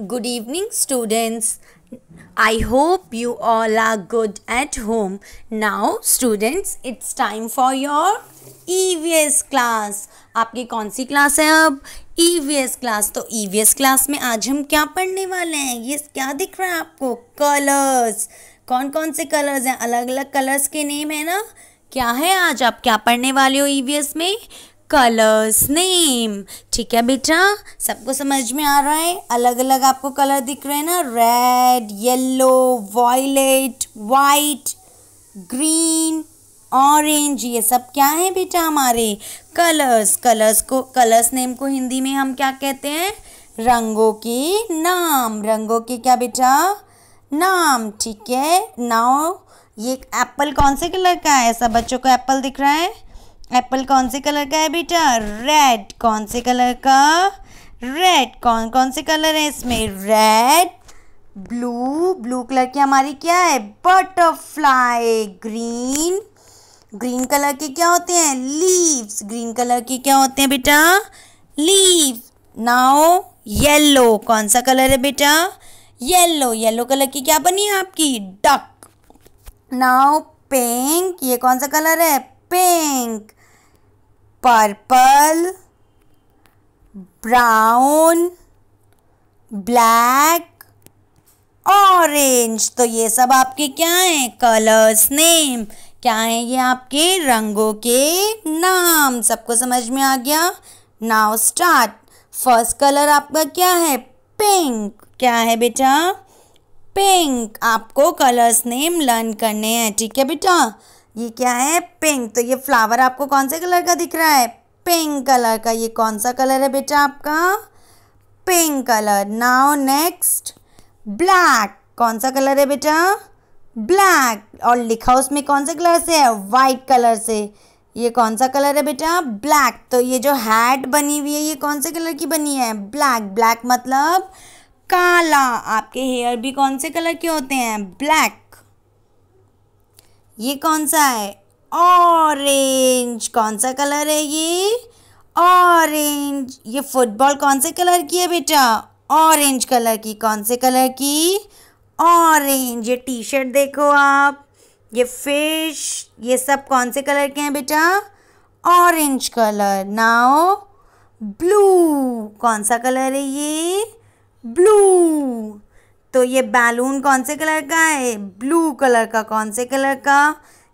good evening students I hope you all are good at home now students it's time for your E V S class आपकी कौन सी class है अब ई V S class तो ई V S class में आज हम क्या पढ़ने वाले हैं ये क्या दिख रहा है आपको कलर्स कौन कौन से कलर्स हैं अलग अलग कलर्स के नेम है ना क्या है आज आप क्या पढ़ने वाले हो ई वी एस में कलर्स नेम ठीक है बेटा सबको समझ में आ रहा है अलग अलग आपको कलर दिख रहे हैं ना red yellow violet white green orange ये सब क्या है बेटा हमारे कलर्स कलर्स को कलर्स नेम को हिंदी में हम क्या कहते हैं रंगों के नाम रंगों के क्या बेटा नाम ठीक है नाउ ये एप्पल कौन से कलर का है सब बच्चों को एप्पल दिख रहा है एप्पल कौन से कलर का है बेटा रेड कौन से कलर का रेड कौन कौन से कलर है इसमें रेड ब्लू ब्लू कलर की हमारी क्या है बटरफ्लाई ग्रीन ग्रीन कलर के क्या होते हैं लीव्स ग्रीन कलर के क्या होते हैं बेटा लीव नाउ येलो कौन सा कलर है बेटा येलो येलो कलर की क्या बनी है आपकी डक नाउ पिंक ये कौन सा कलर है pink purple brown black orange तो ये सब आपके क्या हैं कलर्स नेम क्या हैं ये आपके रंगों के नाम सबको समझ में आ गया नाउ स्टार्ट फर्स्ट कलर आपका क्या है पिंक क्या है बेटा पिंक आपको कलर्स नेम लर्न करने हैं ठीक है बेटा ये क्या है पिंक तो ये फ्लावर आपको कौन से कलर का दिख रहा है पिंक कलर का ये कौन सा कलर है बेटा आपका pink colour now next black कौन सा कलर है बेटा ब्लैक और लिखा उसमें कौन से कलर से है वाइट कलर से ये कौन सा कलर है बेटा ब्लैक तो ये जो हैट बनी हुई है ये कौन से कलर की बनी है ब्लैक ब्लैक मतलब काला आपके हेयर भी कौन से कलर के होते हैं ब्लैक ये कौन सा है ऑरेंज कौन सा कलर है ये ऑरेंज ये फुटबॉल कौन से कलर की है बेटा ऑरेंज कलर की कौन से कलर की ऑरेंज ये टी शर्ट देखो आप ये फिश ये सब कौन से कलर के हैं बेटा ऑरेंज कलर नाओ ब्लू कौन सा कलर है ये ब्लू तो ये बैलून कौन से कलर का है ब्लू कलर का कौन से कलर का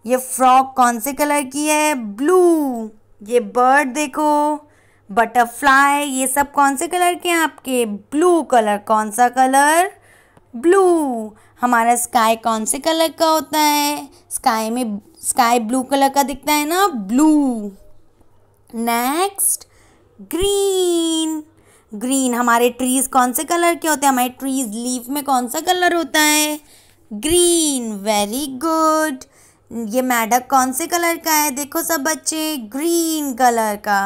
ये फ्रॉक कौन से कलर की है ब्लू ये बर्ड देखो बटरफ्लाई ये सब कौन से कलर के हैं आपके ब्लू कलर कौन सा कलर ब्लू हमारा स्काई कौन से कलर का होता है स्काई में स्काई ब्लू कलर का दिखता है ना ब्लू नेक्स्ट ग्रीन ग्रीन हमारे ट्रीज़ कौन से कलर के होते हैं हमारे ट्रीज़ लीफ में कौन सा कलर होता है ग्रीन वेरी गुड ये मैडक कौन से कलर का है देखो सब बच्चे ग्रीन कलर का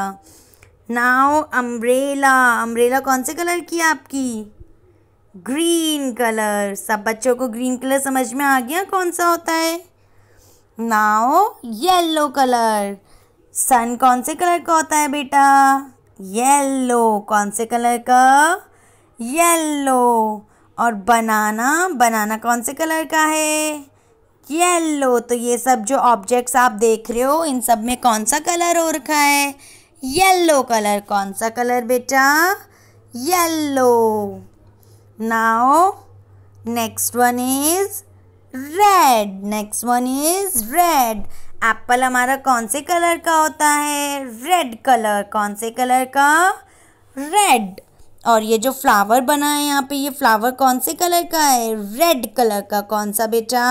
नाउ अम्ब्रेला अम्ब्रेला कौन से कलर की है आपकी ग्रीन कलर सब बच्चों को ग्रीन कलर समझ में आ गया कौन सा होता है नाव येलो कलर सन कौन से कलर का होता है बेटा येल्लो कौन से कलर का येल्लो और बनाना बनाना कौन से कलर का है येल्लो तो ये सब जो ऑब्जेक्ट्स आप देख रहे हो इन सब में कौन सा कलर हो रखा है येल्लो कलर कौन सा कलर बेटा yellow now next one is red next one is red apple हमारा कौन से कलर का होता है रेड कलर कौन से कलर का रेड और ये जो फ्लावर बना है यहाँ पे ये फ्लावर कौन से कलर का है रेड कलर का कौन सा बेटा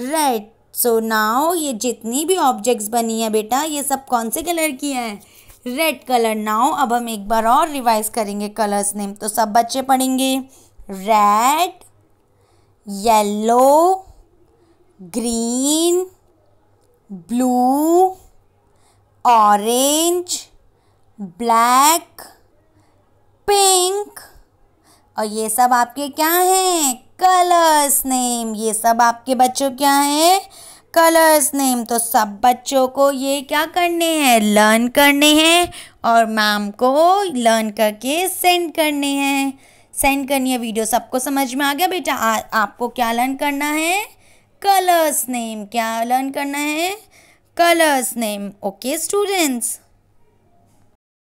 रेड सो नाव ये जितनी भी ऑब्जेक्ट्स बनी है बेटा ये सब कौन से कलर की है रेड कलर नाव अब हम एक बार और रिवाइज करेंगे कलर्स नेम तो सब बच्चे पढ़ेंगे red yellow green blue orange black pink और ये सब आपके क्या हैं कलर्स नेम ये सब आपके बच्चों क्या हैं कलर्स नेम तो सब बच्चों को ये क्या करने हैं लर्न करने हैं और मैम को लर्न करके सेंड करने हैं सेंड करनी है वीडियो सबको समझ में आ गया बेटा आपको क्या लर्न करना है कलर्स नेम क्या लर्न करना है कलर्स नेम ओके स्टूडेंट्स